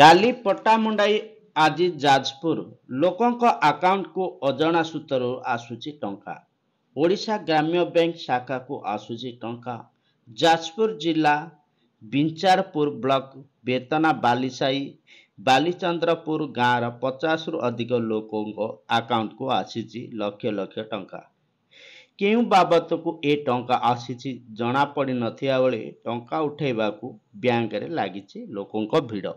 କାଲି ପଟ୍ଟାମୁଣ୍ଡାଇ ଆଜି ଯାଜପୁର ଲୋକଙ୍କ ଆକାଉଣ୍ଟକୁ ଅଜଣା ସୂତ୍ରରୁ ଆସୁଛି ଟଙ୍କା ଓଡ଼ିଶା ଗ୍ରାମ୍ୟ ବ୍ୟାଙ୍କ ଶାଖାକୁ ଆସୁଛି ଟଙ୍କା ଯାଜପୁର ଜିଲ୍ଲା ବିଞ୍ଚାରପୁର ବ୍ଲକ ବେତନା ବାଲିସାହି ବାଲିଚନ୍ଦ୍ରପୁର ଗାଁର ପଚାଶରୁ ଅଧିକ ଲୋକଙ୍କ ଆକାଉଣ୍ଟକୁ ଆସିଛି ଲକ୍ଷ ଲକ୍ଷ ଟଙ୍କା କେଉଁ ବାବଦକୁ ଏ ଟଙ୍କା ଆସିଛି ଜଣାପଡ଼ିନଥିବା ବେଳେ ଟଙ୍କା ଉଠାଇବାକୁ ବ୍ୟାଙ୍କରେ ଲାଗିଛି ଲୋକଙ୍କ ଭିଡ଼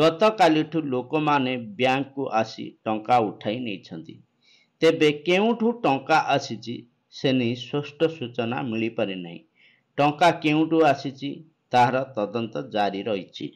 ଗତକାଲିଠୁ ଲୋକମାନେ ବ୍ୟାଙ୍କକୁ ଆସି ଟଙ୍କା ଉଠାଇ ନେଇଛନ୍ତି ତେବେ କେଉଁଠୁ ଟଙ୍କା ଆସିଛି ସେ ନେଇ ସ୍ପଷ୍ଟ ସୂଚନା ମିଳିପାରିନାହିଁ ଟଙ୍କା କେଉଁଠୁ ଆସିଛି ତାହାର ତଦନ୍ତ ଜାରି ରହିଛି